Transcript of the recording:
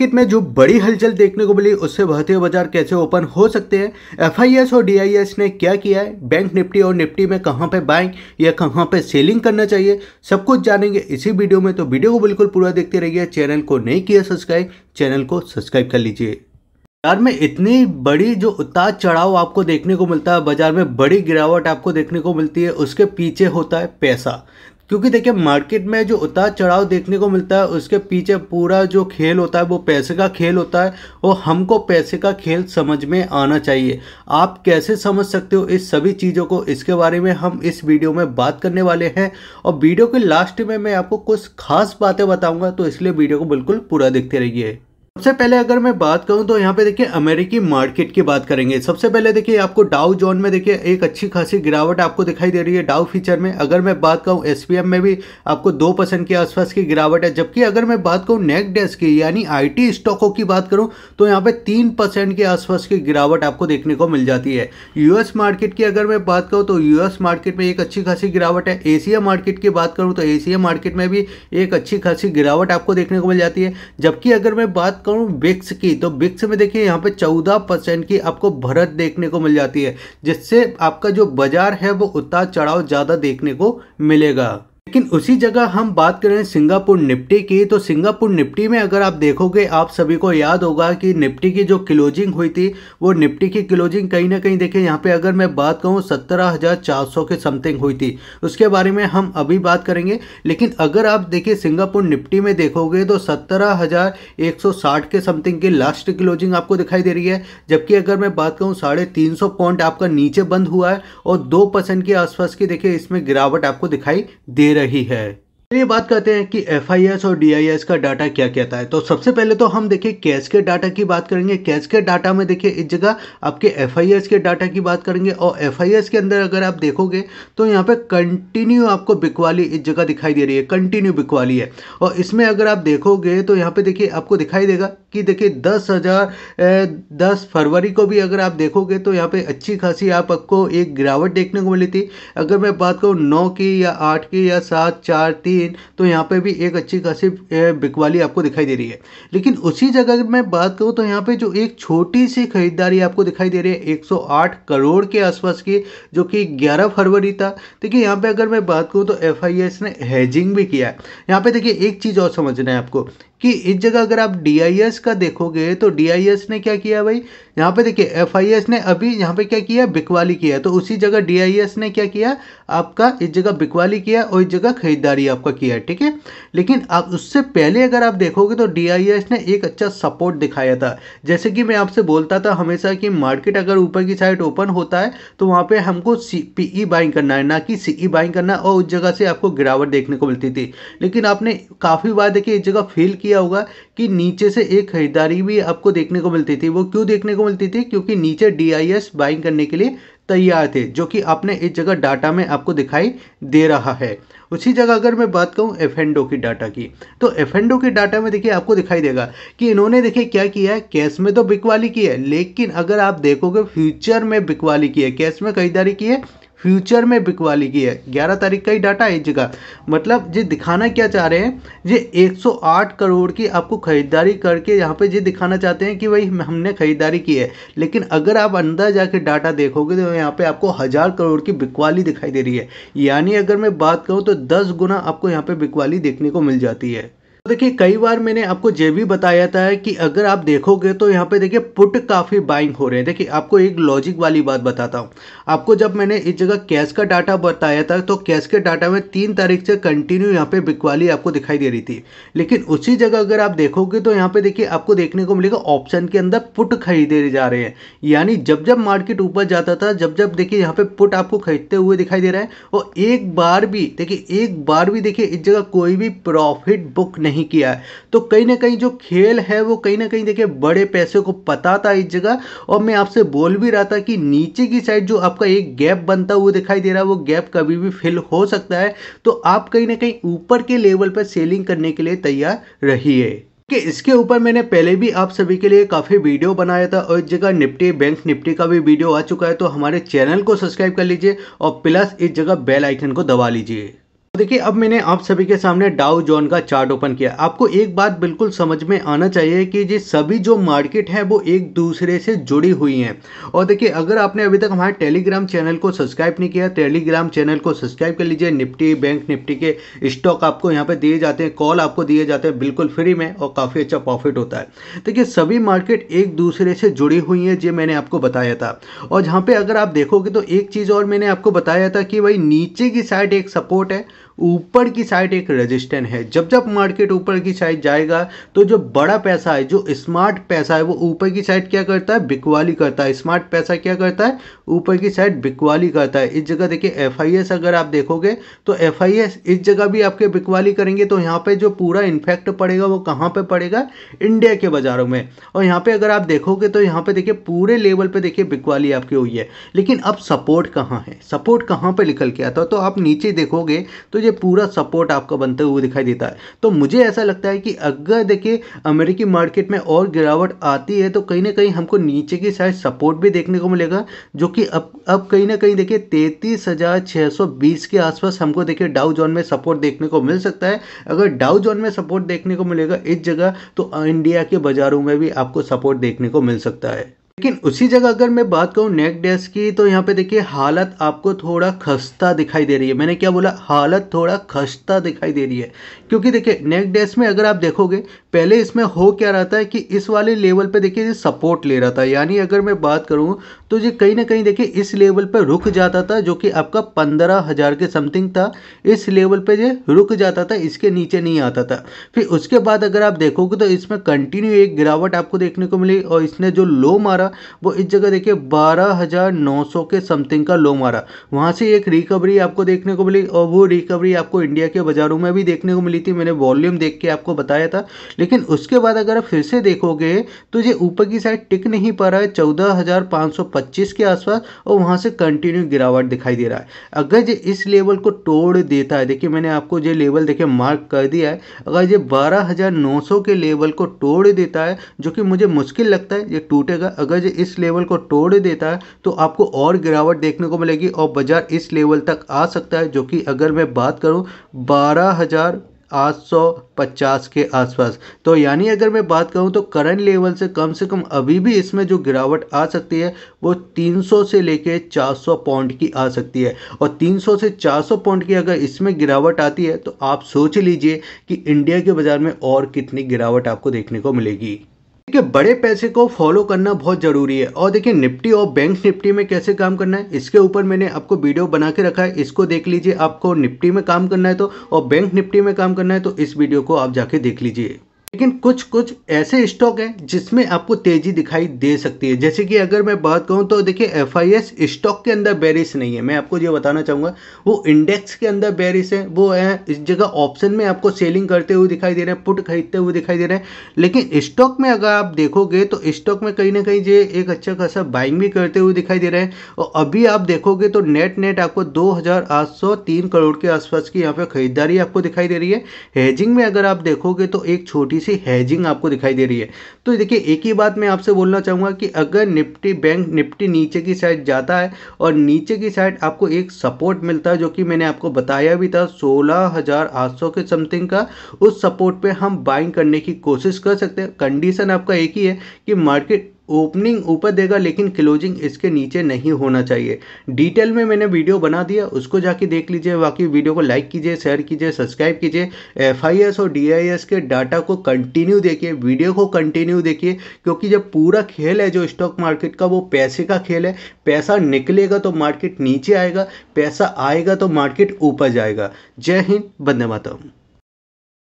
market में जो बड़ी हलचल देखने को मिली उससे भारतीय बाजार कैसे ओपन हो सकते हैं एफआईएस और डीआईएस ने क्या किया है बैंक निफ्टी और निफ्टी में कहाँ पे बाइंग या कहाँ पे सेलिंग करना चाहिए सब कुछ जानेंगे इसी वीडियो में तो वीडियो को बिल्कुल पूरा देखते रहिए चैनल को नहीं किया सब्सक्राइब चैनल को सब्सक्राइब कर लीजिए बाजार में इतनी बड़ी जो उतार चढ़ाव आपको देखने को मिलता है बाजार में बड़ी गिरावट आपको देखने को मिलती है उसके पीछे होता है पैसा क्योंकि देखिए मार्केट में जो उतार चढ़ाव देखने को मिलता है उसके पीछे पूरा जो खेल होता है वो पैसे का खेल होता है और हमको पैसे का खेल समझ में आना चाहिए आप कैसे समझ सकते हो इस सभी चीज़ों को इसके बारे में हम इस वीडियो में बात करने वाले हैं और वीडियो के लास्ट में मैं आपको कुछ खास बातें बताऊँगा तो इसलिए वीडियो को बिल्कुल पूरा देखते रहिए सबसे पहले अगर मैं बात करूं तो यहाँ पे देखिए अमेरिकी मार्केट की बात करेंगे सबसे पहले देखिए आपको डाउ जोन में देखिए एक अच्छी खासी गिरावट आपको दिखाई दे रही है डाउ फीचर में अगर मैं बात कहूँ एस में भी आपको दो परसेंट के आसपास की गिरावट है जबकि अगर मैं बात कहूँ नेक डेस्क की यानी आई स्टॉकों की बात करूँ तो यहाँ पे तीन के आसपास की गिरावट आपको देखने को मिल जाती है यूएस मार्केट की अगर मैं बात कहूँ तो यूएस मार्केट में एक अच्छी खासी गिरावट है एशिया मार्केट की बात करूँ तो एशिया मार्केट में भी एक अच्छी खासी गिरावट आपको देखने को मिल जाती है जबकि अगर मैं बात करूं विक्स की तो विक्स में देखिए यहाँ पे चौदह परसेंट की आपको भरत देखने को मिल जाती है जिससे आपका जो बाजार है वो उतार चढ़ाव ज़्यादा देखने को मिलेगा लेकिन उसी जगह हम बात करें सिंगापुर निफ्टी की तो सिंगापुर निफ्टी में अगर आप देखोगे आप सभी को याद होगा कि निफ्टी की जो क्लोजिंग हुई थी वो निफ्टी की क्लोजिंग कहीं ना कहीं देखें यहाँ पे अगर मैं बात कहूँ सत्रह हजार चार सौ के समथिंग हुई थी उसके बारे में हम अभी बात करेंगे लेकिन अगर आप देखिए सिंगापुर निफ्टी में देखोगे तो सत्रह हजार एक सौ साठ के समथिंग की लास्ट क्लोजिंग आपको दिखाई दे रही है जबकि अगर मैं बात कहूँ साढ़े तीन सौ पॉइंट आपका नीचे बंद हुआ है और दो परसेंट के आसपास की देखिए इसमें गिरावट आपको दिखाई दे रही रही है ये बात करते हैं कि एफ और डी का डाटा क्या कहता है तो सबसे पहले तो हम देखिए कैश के डाटा की बात करेंगे कैश के डाटा में देखिए इस जगह आपके एफ के डाटा की बात करेंगे और एफ के अंदर अगर आप देखोगे तो यहाँ पे कंटिन्यू आपको बिकवाली इस जगह दिखाई दे रही है कंटिन्यू बिकवाली है और इसमें अगर आप देखोगे तो यहाँ पे देखिए आपको दिखाई देगा कि देखिए दस हज़ार दस फरवरी को भी अगर आप देखोगे तो यहाँ पे अच्छी खासी आप आपको एक गिरावट देखने को मिली थी अगर मैं बात करूँ नौ की या आठ की या सात चार तीन तो यहाँ पे भी एक अच्छी खासी बिकवाली आपको दिखाई दे रही है लेकिन उसी जगह अगर मैं बात करूँ तो यहाँ पर जो एक छोटी सी खरीदारी आपको दिखाई दे रही है एक करोड़ के आसपास की जो कि ग्यारह फरवरी था देखिए यहाँ पर अगर मैं बात करूँ तो एफ ने हैजिंग भी किया है यहाँ पर देखिए एक चीज़ और समझना है आपको कि इस जगह अगर आप डी का देखोगे तो डी ने क्या किया भाई यहाँ पे देखिए एफ ने अभी यहाँ पे क्या किया बिकवाली किया तो उसी जगह डी ने क्या किया आपका इस जगह बिकवाली किया और इस जगह खरीदारी आपका किया ठीक है लेकिन आप उससे पहले अगर आप देखोगे तो डी ने एक अच्छा सपोर्ट दिखाया था जैसे कि मैं आपसे बोलता था हमेशा कि मार्केट अगर ऊपर की साइड ओपन होता है तो वहाँ पर हमको सी बाइंग e करना है ना कि सी बाइंग e करना और उस जगह से आपको गिरावट देखने को मिलती थी लेकिन आपने काफ़ी बार देखिए इस जगह फील किया होगा कि नीचे से एक खरीदारी भी आपको देखने को मिलती थी वो क्यों देखने को मिलती थी क्योंकि नीचे डी बाइंग करने के लिए तैयार थे जो कि आपने इस जगह डाटा में आपको दिखाई दे रहा है उसी जगह अगर मैं बात करूं एफेंडो की डाटा की तो एफेंडो के डाटा में देखिए आपको दिखाई देगा कि इन्होंने देखिए क्या किया है कैश में तो बिकवाली की है लेकिन अगर आप देखोगे फ्यूचर में बिकवाली की है कैश में खरीदारी की है फ्यूचर में बिकवाली की है ग्यारह तारीख का ही डाटा है इस जगह मतलब ये दिखाना क्या चाह रहे हैं ये 108 करोड़ की आपको ख़रीदारी करके यहाँ पे ये दिखाना चाहते हैं कि भाई हमने ख़रीदारी की है लेकिन अगर आप अंदर जाके डाटा देखोगे तो यहाँ पे आपको हज़ार करोड़ की बिकवाली दिखाई दे रही है यानी अगर मैं बात करूँ तो दस गुना आपको यहाँ पर बिकवाली देखने को मिल जाती है देखिए कई बार मैंने आपको ये भी बताया था कि अगर आप देखोगे तो यहाँ पे देखिए पुट काफ़ी बाइंग हो रहे हैं देखिए आपको एक लॉजिक वाली बात बताता हूँ आपको जब मैंने इस जगह कैश का डाटा बताया था तो कैश के डाटा में तीन तारीख से कंटिन्यू यहाँ पे बिकवाली आपको दिखाई दे रही थी लेकिन उसी जगह अगर आप देखोगे तो यहाँ पर देखिए आपको देखने को मिलेगा ऑप्शन के अंदर पुट खरीदे जा रहे हैं यानी जब जब मार्केट ऊपर जाता था जब जब देखिए यहाँ पर पुट आपको खरीदते हुए दिखाई दे रहा है और एक बार भी देखिए एक बार भी देखिए इस जगह कोई भी प्रॉफिट बुक नहीं नहीं किया है तो कहीं ना कहीं जो खेल है वो कहीं ना कहीं देखिए बड़े पैसे को पता था इस जगह और मैं आपसे बोल भी रहा था कि नीचे की साइड जो आपका एक गैप बनता हुआ दिखाई दे रहा है वो गैप कभी भी फिल हो सकता है तो आप कहीं ना कहीं ऊपर के लेवल पर सेलिंग करने के लिए तैयार रहिए कि इसके ऊपर मैंने पहले भी आप सभी के लिए काफ़ी वीडियो बनाया था और इस जगह निफ्टी बैंक निफ्टी का भी वीडियो आ चुका है तो हमारे चैनल को सब्सक्राइब कर लीजिए और प्लस इस जगह बेल आइकन को दबा लीजिए देखिए अब मैंने आप सभी के सामने डाउ जोन का चार्ट ओपन किया आपको एक बात बिल्कुल समझ में आना चाहिए कि ये सभी जो मार्केट है वो एक दूसरे से जुड़ी हुई हैं और देखिए अगर आपने अभी तक हमारे टेलीग्राम चैनल को सब्सक्राइब नहीं किया टेलीग्राम चैनल को सब्सक्राइब कर लीजिए निफ्टी बैंक निफ्टी के स्टॉक आपको यहाँ पर दिए जाते हैं कॉल आपको दिए जाते हैं बिल्कुल फ्री में और काफ़ी अच्छा प्रॉफिट होता है देखिए सभी मार्केट एक दूसरे से जुड़ी हुई हैं जो मैंने आपको बताया था और यहाँ पर अगर आप देखोगे तो एक चीज़ और मैंने आपको बताया था कि भाई नीचे की साइड एक सपोर्ट है ऊपर की साइड एक रेजिस्टेंस है जब जब मार्केट ऊपर की साइड जाएगा तो जो बड़ा पैसा है जो स्मार्ट पैसा है वो ऊपर की साइड क्या करता है बिकवाली करता है स्मार्ट पैसा क्या करता है ऊपर की साइड बिकवाली करता है इस जगह देखिए एफ अगर आप देखोगे तो एफ इस जगह भी आपके बिकवाली करेंगे तो यहाँ पर जो पूरा इन्फेक्ट पड़ेगा वो कहाँ पर पड़ेगा इंडिया के बाज़ारों में और यहाँ पे अगर आप देखोगे तो यहाँ पर देखिए पूरे लेवल पर देखिए बिकवाली आपकी हुई है लेकिन अब सपोर्ट कहाँ है सपोर्ट कहाँ पर निकल के आता तो आप नीचे देखोगे तो मुझे पूरा सपोर्ट आपको बनते हुए दिखाई देता है तो मुझे ऐसा लगता है कि अगर देखिए अमेरिकी मार्केट में और गिरावट आती है तो कहीं ना कहीं हमको नीचे की साइड सपोर्ट भी देखने को मिलेगा जो कि अब अब कहीं ना कहीं देखिए तैतीस के आसपास हमको देखिए डाउ जोन में सपोर्ट देखने को मिल सकता है अगर डाउ जोन में सपोर्ट देखने को मिलेगा इस जगह तो इंडिया के बाज़ारों में भी आपको सपोर्ट देखने को मिल सकता है लेकिन उसी जगह अगर मैं बात करूँ नेक डेस्क की तो यहाँ पे देखिए हालत आपको थोड़ा खस्ता दिखाई दे रही है मैंने क्या बोला हालत थोड़ा खस्ता दिखाई दे रही है क्योंकि देखिए नेक डेस्क में अगर आप देखोगे पहले इसमें हो क्या रहता है कि इस वाले लेवल पे देखिए सपोर्ट ले रहा था यानी अगर मैं बात करूँ तो ये कहीं ना कहीं देखिए इस लेवल पर रुक जाता था जो कि आपका पंद्रह हज़ार के समथिंग था इस लेवल पर ये रुक जाता था इसके नीचे नहीं आता था फिर उसके बाद अगर आप देखोगे तो इसमें कंटिन्यू एक गिरावट आपको देखने को मिली और इसने जो लो मारा था वो इस जगह देखिए बारह हज़ार नौ सौ के समथिंग का लो मारा वहाँ से एक रिकवरी आपको देखने को मिली और वो रिकवरी आपको इंडिया के बाज़ारों में भी देखने को मिली थी मैंने वॉल्यूम देख के आपको बताया था लेकिन उसके बाद अगर फिर से देखोगे तो ये ऊपर की साइड टिक नहीं पा रहा है चौदह के आसपास और वहाँ से कंटिन्यू गिरावट दिखाई दे रहा है अगर ये इस लेवल को तोड़ देता है देखिए मैंने आपको ये लेवल देखिए मार्क कर दिया है अगर ये 12,900 के लेवल को तोड़ देता है जो कि मुझे मुश्किल लगता है ये टूटेगा अगर सूरज इस लेवल को तोड़ देता है तो आपको और गिरावट देखने को मिलेगी और बाजार इस लेवल तक आ सकता है जो कि अगर मैं बात करूँ बारह 850 के आसपास तो यानी अगर मैं बात करूं तो करंट लेवल से कम से कम अभी भी इसमें जो गिरावट आ सकती है वो 300 से लेके 400 पॉइंट की आ सकती है और 300 से 400 पॉइंट की अगर इसमें गिरावट आती है तो आप सोच लीजिए कि इंडिया के बाज़ार में और कितनी गिरावट आपको देखने को मिलेगी देखिए बड़े पैसे को फॉलो करना बहुत ज़रूरी है और देखिए निफ्टी और बैंक निफ्टी में कैसे काम करना है इसके ऊपर मैंने आपको वीडियो बना के रखा है इसको देख लीजिए आपको निफ्टी में काम करना है तो और बैंक निफ्टी में काम करना है तो इस वीडियो को आप जाके देख लीजिए लेकिन कुछ कुछ ऐसे स्टॉक हैं जिसमें आपको तेजी दिखाई दे सकती है जैसे कि अगर मैं बात कहूं तो देखिए एफ स्टॉक के अंदर बेरिस नहीं है मैं आपको ये बताना चाहूंगा वो इंडेक्स के अंदर बेरिस है वो है इस जगह ऑप्शन में आपको सेलिंग करते हुए दिखाई दे रहे हैं पुट खरीदते हुए दिखाई दे रहे हैं लेकिन स्टॉक में अगर आप देखोगे तो स्टॉक में कहीं ना कहीं ये एक अच्छा खासा बाइंग भी करते हुए दिखाई दे रहे हैं और अभी आप देखोगे तो नेट नेट आपको दो करोड़ के आसपास की यहाँ पे खरीदारी आपको दिखाई दे रही है हेजिंग में अगर आप देखोगे तो एक छोटी छोटी सी हैजिंग आपको दिखाई दे रही है तो देखिए एक ही बात मैं आपसे बोलना चाहूँगा कि अगर निफ्टी बैंक निफ्टी नीचे की साइड जाता है और नीचे की साइड आपको एक सपोर्ट मिलता है जो कि मैंने आपको बताया भी था सोलह के समथिंग का उस सपोर्ट पर हम बाइंग करने की कोशिश कर सकते हैं कंडीशन आपका एक ही है कि मार्केट ओपनिंग ऊपर देगा लेकिन क्लोजिंग इसके नीचे नहीं होना चाहिए डिटेल में मैंने वीडियो बना दिया उसको जाके देख लीजिए बाकी वीडियो को लाइक कीजिए शेयर कीजिए सब्सक्राइब कीजिए एफ और डी के डाटा को कंटिन्यू देखिए वीडियो को कंटिन्यू देखिए क्योंकि जब पूरा खेल है जो स्टॉक मार्केट का वो पैसे का खेल है पैसा निकलेगा तो मार्केट नीचे आएगा पैसा आएगा तो मार्केट ऊपर जाएगा जय हिंद बंदे माता